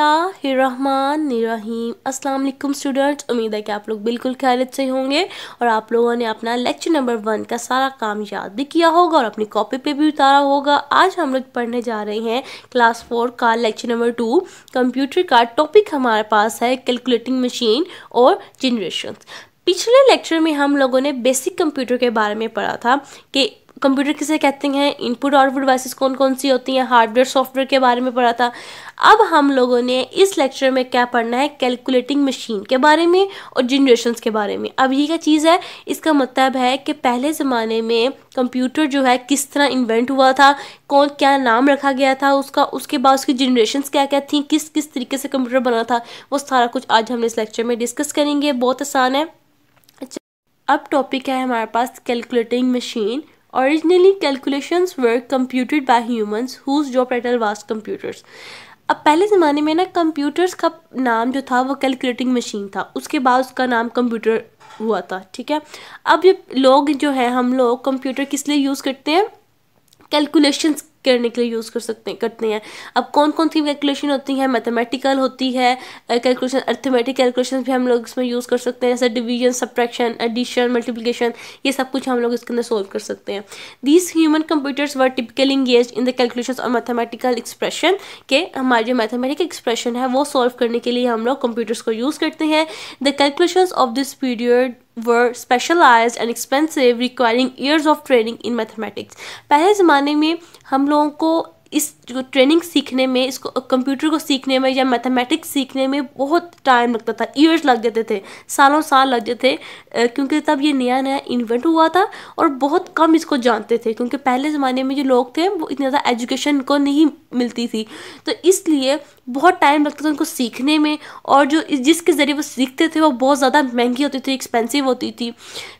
बिस्मिल्लाहिर्रहमानिर्रहीम अस्सलाम वालेकुम स्टूडेंट्स उम्मीद है कि आप लोग बिल्कुल खैरियत से होंगे और आप लोगों ने अपना लेक्चर नंबर वन का सारा काम याद भी किया होगा और अपनी कॉपी पे भी उतारा होगा आज हम लोग पढ़ने जा रहे हैं क्लास फोर का लेक्चर नंबर टू कंप्यूटर का टॉपिक हमारे पास है कैलकुलेटिंग मशीन और जनरेशन पिछले लेक्चर में हम लोगों ने बेसिक कंप्यूटर के बारे में पढ़ा था कि कंप्यूटर किसे कहते हैं इनपुट आउटपुट डिवाइसेस कौन कौन सी होती हैं हार्डवेयर सॉफ्टवेयर के बारे में पढ़ा था अब हम लोगों ने इस लेक्चर में क्या पढ़ना है कैलकुलेटिंग मशीन के बारे में और जनरेशन के बारे में अब ये क्या चीज़ है इसका मतलब है कि पहले ज़माने में कंप्यूटर जो है किस तरह इन्वेंट हुआ था कौन क्या नाम रखा गया था उसका उसके बाद उसकी जनरेशन क्या क्या थी किस किस तरीके से कंप्यूटर बना था वो सारा कुछ आज हम इस लेक्चर में डिस्कस करेंगे बहुत आसान है अच्छा, अब टॉपिक है हमारे पास calculating machine Originally, calculation work computed by humans whose job title was computers. अब पहले ज़माने में ना कंप्यूटर्स का नाम जो था वो कैलकुलेटिंग मशीन था उसके बाद उसका नाम कंप्यूटर हुआ था ठीक है अब ये लोग जो है हम लोग कंप्यूटर किस लिए यूज़ करते हैं कैलकुलेशंस करने के लिए यूज़ कर सकते करते हैं अब कौन कौन सी कैलकुलेशन होती है मैथमेटिकल होती है कैलकुलेशन अर्थमेटिक कैलकुलेशन भी हम लोग इसमें यूज़ कर सकते हैं जैसे डिवीजन सब्ट्रैक्शन एडिशन मल्टीप्लिकेशन ये सब कुछ हम लोग इसके अंदर सोल्व कर सकते हैं these human computers were typically engage in the calculation और मैथमेटिकल एक्सप्रेशन के हमारे जो मैथमेटिक एक्सप्रेशन है वो सॉल्व करने के लिए हम लोग कंप्यूटर्स को यूज़ करते हैं the calculation of this period were specialized and expensive requiring years of training in mathematics पहले ज़माने में हम लोगों को इस जो ट्रेनिंग सीखने में इसको कंप्यूटर को सीखने में या मैथमेटिक्स सीखने में बहुत टाइम लगता था ईयर्स लग जाते थे सालों साल लग जाते थे क्योंकि तब ये नया नया इन्वेंट हुआ था और बहुत कम इसको जानते थे क्योंकि पहले ज़माने में जो लोग थे वो इतनी ज़्यादा एजुकेशन को नहीं मिलती थी तो इसलिए बहुत टाइम लगता था उनको सीखने में और जो जिसके ज़रिए वो सीखते थे वो बहुत ज़्यादा महंगी होती थी एक्सपेंसिव होती थी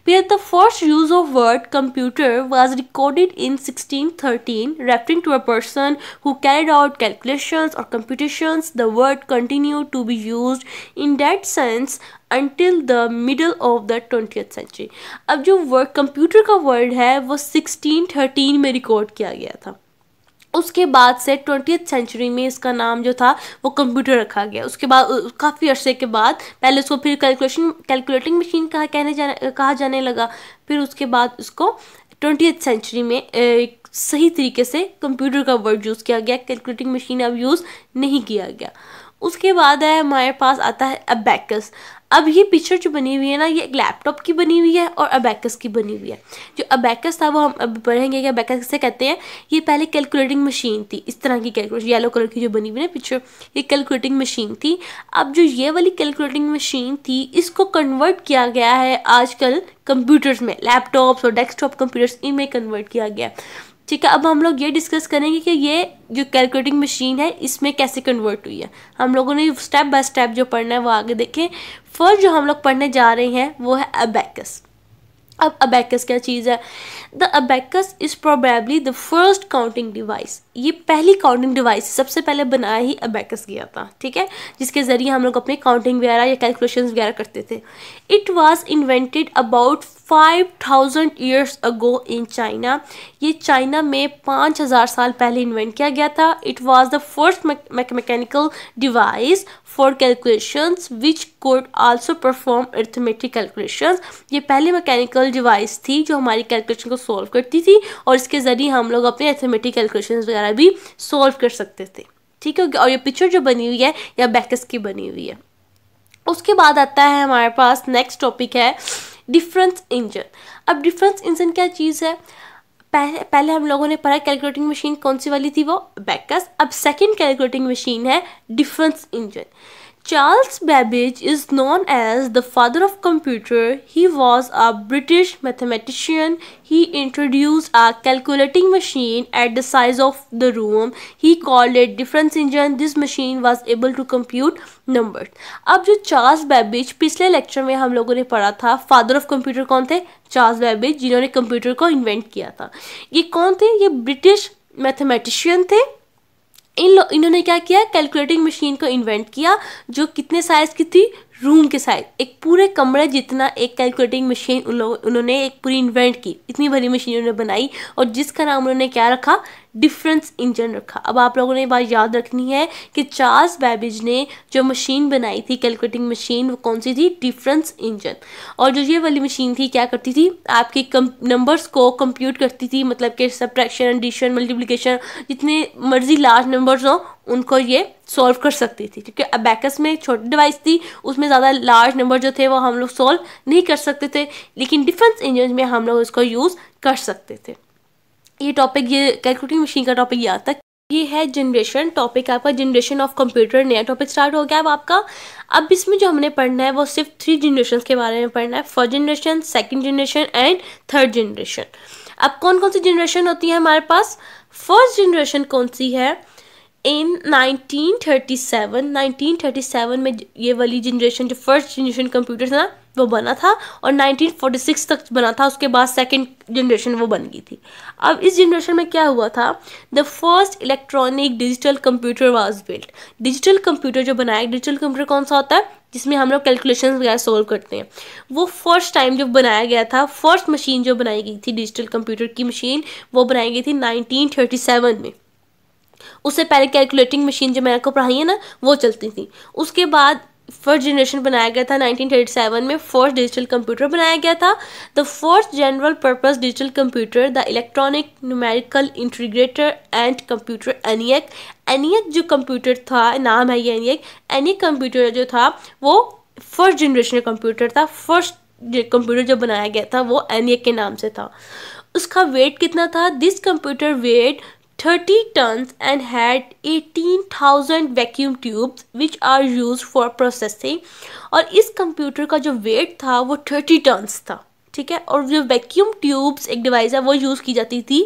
फिर the first use of word computer was recorded in 1613 referring to a person who carried out calculations or computations. The word continued to be used in that sense until the middle of the 20th century अब जो word computer का word है वो 1613 में record किया गया था उसके बाद से ट्वेंटी सेंचुरी में इसका नाम जो था वो कंप्यूटर रखा गया उसके बाद काफ़ी अरसे के बाद पहले उसको फिर कैलकुलेशन कैलकुलेटिंग मशीन कहा कहने जाने कहा जाने लगा फिर उसके बाद उसको ट्वेंटी सेंचुरी में सही तरीके से कंप्यूटर का वर्ड यूज़ किया गया कैलकुलेटिंग मशीन अब यूज़ नहीं किया गया उसके बाद है हमारे पास आता है अबैकस अब ये पिक्चर जो बनी हुई है ना ये एक लैपटॉप की बनी हुई है और अबैकस की बनी हुई है जो अबैकस था वो हम अब पढ़ेंगे कि अबैकस किसे कहते हैं ये पहले कैलकुलेटिंग मशीन थी इस तरह की कैलकुलेट येलो कलर की जो बनी हुई है पिक्चर ये कैलकुलेटिंग मशीन थी अब जो ये वाली कैलकुलेटिंग मशीन थी इसको कन्वर्ट किया गया है आजकल कंप्यूटर्स में लैपटॉप्स और डेस्कटॉप कंप्यूटर्स इनमें कन्वर्ट किया गया ठीक है अब हम लोग ये डिस्कस करेंगे कि ये जो कैलकुलेटिंग मशीन है इसमें कैसे कन्वर्ट हुई है हम लोगों ने स्टेप बाय स्टेप जो पढ़ना है वो आगे देखें फर्स्ट जो हम लोग पढ़ने जा रहे हैं वो है अबैकस अब अबैकस क्या चीज़ है the abacus is probably the first counting device ये पहली काउंटिंग डिवाइस सबसे पहले बनाया ही अबैकस गया था ठीक है जिसके ज़रिए हम लोग अपने काउंटिंग वगैरह या कैलकुलेशन वगैरह करते थे it was invented about 5000 years ago in China ये चाइना में 5000 साल पहले इन्वेंट किया गया था it was the first mechanical device for calculations which could also perform arithmetic calculations ये पहले मैकेनिकल डिवाइस थी जो हमारी कैलकुलेशन को सॉल्व करती थी और इसके ज़रिए हम लोग अपने अर्थमेटिक कैलकुलेशन वगैरह भी सॉल्व कर सकते थे ठीक है और ये पिक्चर जो बनी हुई है या बैकस की बनी हुई है उसके बाद आता है हमारे पास नेक्स्ट टॉपिक है डिफरेंस इंजन अब डिफरेंस इंजन क्या चीज़ है पहले पहले हम लोगों ने पढ़ा कैलकुलेटिंग मशीन कौन सी वाली थी वो बैकस अब सेकंड कैलकुलेटिंग मशीन है difference engine Charles Babbage is known as the father of computer. He was a British mathematician. He introduced a calculating machine at the size of the room. He called it difference engine. This machine was able to compute numbers. अब जो Charles Babbage पिछले lecture में हम लोगों ने पढ़ा था father of computer कौन थे Charles Babbage जिन्होंने computer को invent किया था ये कौन थे ये British mathematician थे इन लोग इन्होंने क्या किया कैलकुलेटिंग मशीन को इन्वेंट किया जो कितने साइज़ की थी रूम के साइज एक पूरे कमरे जितना एक कैलकुलेटिंग मशीन उन लोगों उन्होंने एक पूरी इन्वेंट की इतनी बड़ी मशीन उन्होंने बनाई और जिसका नाम उन्होंने क्या रखा डिफरेंस इंजन रखा अब आप लोगों ने बात याद रखनी है कि चार्ल्स बैबिज ने जो मशीन बनाई थी कैलकुलेटिंग मशीन वो कौन सी थी डिफरेंस इंजन और जो ये वाली मशीन थी क्या करती थी आपके कम नंबर्स को कंप्यूट करती थी मतलब कि सब्ट्रैक्शन एडिशन मल्टीप्लिकेशन जितने मर्जी लार्ज नंबर्स हों उनको ये सॉल्व कर सकती थी क्योंकि अबैकस में छोटी डिवाइस थी उसमें ज़्यादा लार्ज नंबर जो थे वो हम लोग सॉल्व नहीं कर सकते थे लेकिन डिफरेंस इंजन में हम लोग इसको यूज़ कर सकते थे ये टॉपिक ये कैलकुलेटिंग मशीन का टॉपिक ये आता है ये है जनरेशन टॉपिक आपका जनरेशन ऑफ कंप्यूटर नया टॉपिक स्टार्ट हो गया अब आपका अब इसमें जो हमने पढ़ना है वो सिर्फ थ्री जनरेशन के बारे में पढ़ना है first generation second generation and third generation अब कौन कौन सी जनरेशन होती है हमारे पास फर्स्ट जनरेशन कौन सी है इन 1937 1937 में ये वाली जनरेशन जो फर्स्ट जनरेशन कंप्यूटर था वो बना था और 1946 तक बना था उसके बाद सेकंड जनरेशन वो बन गई थी अब इस जनरेशन में क्या हुआ था the first electronic digital computer was built digital computer जो बनाया डिजिटल कंप्यूटर कौन सा होता है जिसमें हम लोग कैलकुलेशन वगैरह सोल्व करते हैं वो फर्स्ट टाइम जो बनाया गया था फर्स्ट मशीन जो बनाई गई थी डिजिटल कंप्यूटर की मशीन वो बनाई गई थी नाइनटीन में उससे पहले कैलकुलेटिंग मशीन जो मैंने आपको पढ़ाई है ना वो चलती थी उसके बाद फर्स्ट जनरेशन बनाया गया था 1937 में फर्स्ट डिजिटल कंप्यूटर बनाया गया था the first general purpose digital computer the electronic numerical integrator and computer ENIAC ENIAC जो कंप्यूटर था नाम है ये एनियक एनियक कंप्यूटर जो था वो फर्स्ट जनरेशन कंप्यूटर था फर्स्ट कंप्यूटर जो बनाया गया था वो एनियक के नाम से था उसका वेट कितना था this computer weight 30 tons and had 18,000 vacuum tubes which are use for processing और इस कंप्यूटर का जो वेट था वो 30 टन्स था ठीक है और जो वैक्यूम ट्यूब्स एक डिवाइस है वो यूज़ की जाती थी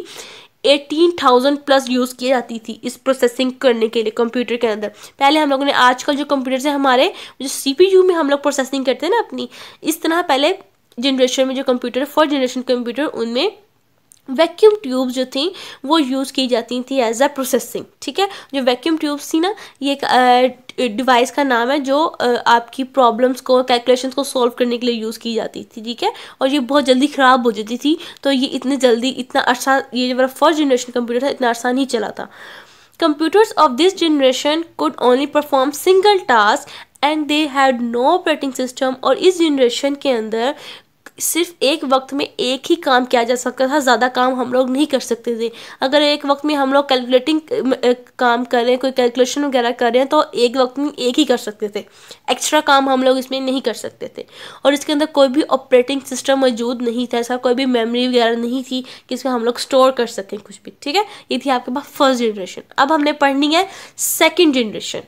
18,000 प्लस यूज़ की जाती थी इस प्रोसेसिंग करने के लिए कंप्यूटर के अंदर पहले हम लोगों ने आजकल जो कंप्यूटर्स हैं हमारे जो सीपीयू में हम लोग प्रोसेसिंग करते हैं ना अपनी इस तरह पहले जनरेशन में जो कंप्यूटर फर्स्ट जनरेशन कंप्यूटर उनमें वैक्यूम ट्यूब्स जो थी वो यूज़ की जाती थी एज अ प्रोसेसिंग ठीक है जो वैक्यूम ट्यूब्स थी ना ये एक डिवाइस का नाम है जो आपकी प्रॉब्लम्स को कैलकुलेशन को सॉल्व करने के लिए यूज़ की जाती थी ठीक है और ये बहुत जल्दी ख़राब हो जाती थी तो ये इतने जल्दी इतना अरसा ये जो मेरा फर्स्ट जनरेशन कंप्यूटर था इतना अरसा नहीं चला था computers of this generation could only perform single task and they had no operating system और इस जनरेशन के अंदर सिर्फ एक वक्त में एक ही काम किया जा सकता था ज़्यादा काम हम लोग नहीं कर सकते थे अगर एक वक्त में हम लोग कैलकुलेटिंग काम करें कोई कैलकुलेशन वगैरह करें तो एक वक्त में एक ही कर सकते थे एक्स्ट्रा काम हम लोग इसमें नहीं कर सकते थे और इसके अंदर कोई भी ऑपरेटिंग सिस्टम मौजूद नहीं था ऐसा कोई भी मेमरी वगैरह नहीं थी कि इसमें हम लोग स्टोर कर सकें कुछ भी ठीक है ये थी आपके पास फर्स्ट जनरेशन अब हमने पढ़नी है सेकेंड जनरेशन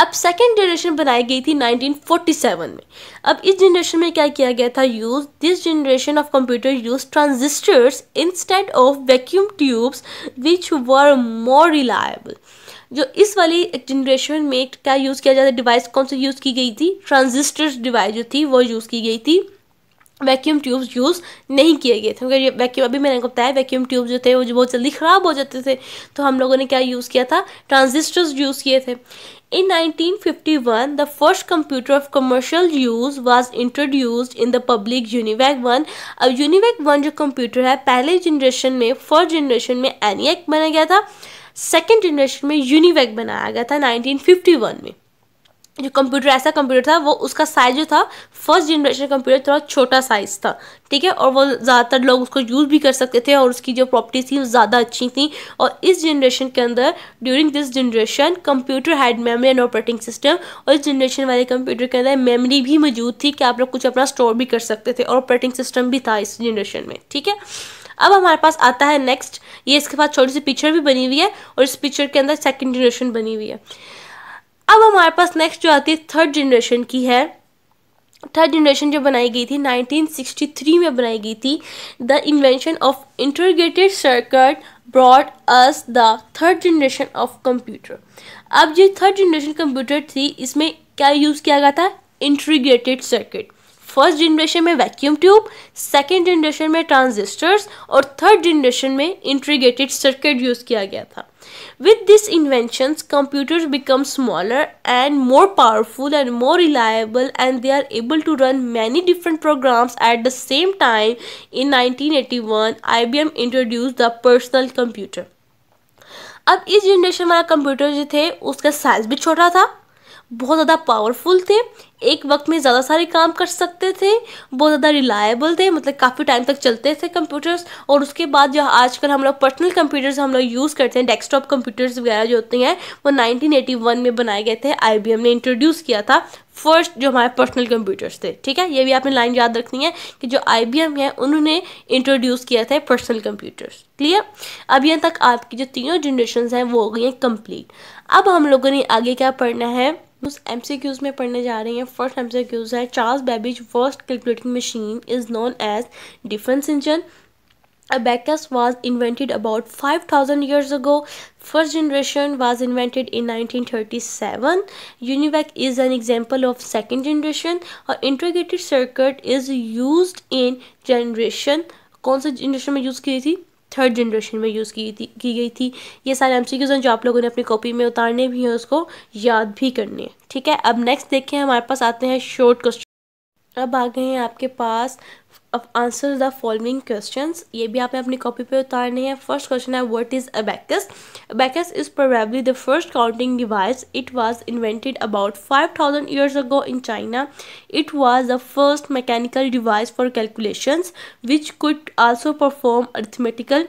अब सेकेंड जनरेशन बनाई गई थी 1947 में अब इस जनरेशन में क्या किया गया था use this generation of computer use transistors instead of vacuum tubes which were more reliable जो इस वाली जनरेशन में क्या यूज़ किया जाता है डिवाइस कौन सी यूज़ की गई थी ट्रांजिस्टर्स डिवाइस जो थी वो यूज़ की गई थी वैक्यूम ट्यूब्स यूज़ नहीं किए गए थे क्योंकि वैक्यूम अभी मैंने आपको बताया वैक्यूम ट्यूब्स जो थे वो जो बहुत जल्दी ख़राब हो जाते थे तो हम लोगों ने क्या यूज़ किया था ट्रांजिस्टर्स यूज़ किए थे In 1951, the first computer of commercial use was introduced in the public UNIVAC 1. अब UNIVAC 1 जो कंप्यूटर है पहले जनरेशन में फर्स्ट जनरेशन में एनियक बना गया था सेकेंड जनरेशन में यूनिवैक बनाया गया था 1951 में जो कंप्यूटर ऐसा कंप्यूटर था वो उसका साइज़ जो था फर्स्ट जनरेशन कंप्यूटर थोड़ा छोटा साइज़ था ठीक है और वो ज़्यादातर लोग उसको यूज़ भी कर सकते थे और उसकी जो प्रॉपर्टीज़ थी वो ज़्यादा अच्छी थी और इस जनरेशन के अंदर during this generation computer had memory and operating system और इस जनरेशन वाले कंप्यूटर के अंदर मेमरी भी मौजूद थी कि आप लोग कुछ अपना स्टोर भी कर सकते थे और ऑपरेटिंग सिस्टम भी था इस जनरेशन में ठीक है अब हमारे पास आता है नेक्स्ट ये इसके बाद छोटी सी पिक्चर भी बनी हुई है और इस पिक्चर के अंदर सेकेंड जनरेशन बनी हुई है अब हमारे पास नेक्स्ट जो आती है थर्ड जनरेशन की है थर्ड जनरेशन जो बनाई गई थी 1963 में बनाई गई थी the invention of integrated circuit brought us the third generation of computer अब जो थर्ड जनरेशन कंप्यूटर थी इसमें क्या यूज़ किया गया था इंटीग्रेटेड सर्किट फर्स्ट जनरेशन में वैक्यूम ट्यूब सेकेंड जनरेशन में ट्रांजिस्टर्स और थर्ड जनरेशन में इंट्रीगेटेड सर्किट यूज किया गया था with this invention computer become smaller and more powerful and more reliable and they are able to run many different programs at the same time in nineteen eighty one I B M introduce the personal computer अब इस generation वाला computer जो थे उसका size भी छोटा था बहुत ज़्यादा पावरफुल थे एक वक्त में ज़्यादा सारे काम कर सकते थे बहुत ज़्यादा रिलायबल थे मतलब काफ़ी टाइम तक चलते थे कंप्यूटर्स और उसके बाद जो आजकल हम लोग पर्सनल कंप्यूटर्स हम लोग यूज़ करते हैं डेस्कटॉप कंप्यूटर्स वगैरह जो होते हैं वो 1981 में बनाए गए थे आई ने इंट्रोड्यूस किया था फर्स्ट जो हमारे पर्सनल कंप्यूटर्स थे ठीक है ये भी आपने लाइन याद रखनी है कि जो आई है उन्होंने इंट्रोड्यूस किया था पर्सनल कंप्यूटर्स क्लियर अब यहाँ तक आपकी जो तीनों जनरेशन हैं वो हो गई हैं कंप्लीट अब हम लोगों ने आगे क्या पढ़ना है उस एम में पढ़ने जा रहे हैं फर्स्ट टाइम से यूज है Charles Babbage first calculating machine is known as defence engine abacus was invented about five thousand years ago first generation was invented in nineteen thirty seven UNIVAC is an example of second generation और integrated circuit is use in generation कौन सा generation में use की थी third generation में use की थी की गई थी ये सारे एम हैं जो आप लोगों ने अपनी कॉपी में उतारने भी हैं उसको याद भी करने है ठीक है अब नेक्स्ट देखें हमारे पास आते हैं शॉर्ट क्वेश्चन अब आ गए हैं आपके पास अब आंसर द फॉलोइंग क्वेश्चंस ये भी आपने अपनी कॉपी पे उतारने हैं फर्स्ट क्वेश्चन है what is abacus abacus is probably the first counting device it was invented about 5000 years ago in China it was the first mechanical device for calculations which could also perform arithmetical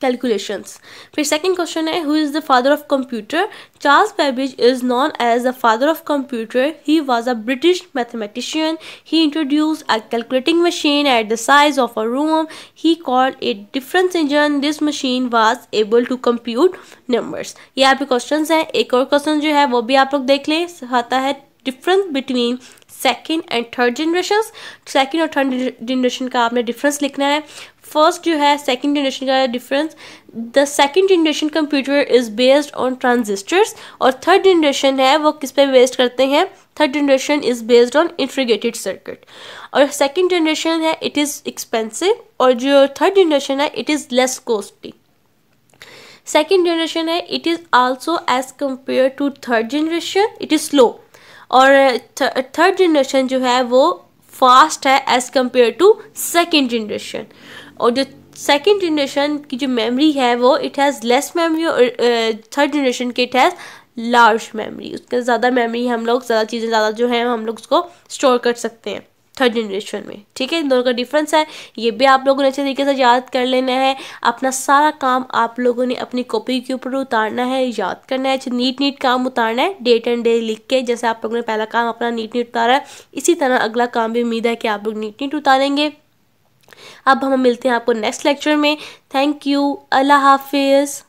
calculations फिर second question है who is the father of computer Charles Babbage is known as the father of computer he was a British mathematician he introduce a calculating machine at the size of a room he called a difference engine this machine was able to compute numbers ये आपके question हैं एक और question जो है वो भी आप लोग देख लें आता है difference between second and third generation second और थर्ड जनरेशन का आपने डिफरेंस लिखना है फर्स्ट जो है सेकेंड जनरेशन का difference the second generation computer is based on transistors और थर्ड जनरेशन है वो किस पे बेस्ड करते हैं third generation is based on integrated circuit और सेकेंड जनरेशन है इट इज़ एक्सपेंसिव और जो थर्ड जनरेशन है it is less costly second generation है it is also as compare to third generation it is slow और third generation जो है वो फास्ट है as compare to second generation और जो सेकेंड जनरेशन की जो मेमरी है वो इट हैज़ लेस मेमरी और थर्ड जनरेशन की इट हैज़ लार्ज मेमोरी उसके ज़्यादा मेमोरी हम लोग ज़्यादा चीज़ें ज़्यादा जो हैं हम लोग उसको स्टोर कर सकते हैं थर्ड जनरेशन में ठीक है इन दोनों का डिफरेंस है ये भी आप लोगों ने अच्छे तरीके से याद कर लेना है अपना सारा काम आप लोगों ने अपनी कॉपी के ऊपर उतारना है याद करना है अच्छा नीट नीट काम उतारना है डेट एंड डे लिख के जैसे आप लोगों ने पहला काम अपना नीट नीट उतारा है इसी तरह अगला काम भी उम्मीद है कि आप लोग नीट नीट उतारेंगे अब हम मिलते हैं आपको नेक्स्ट लेक्चर में थैंक यू अल्लाह हाफिज़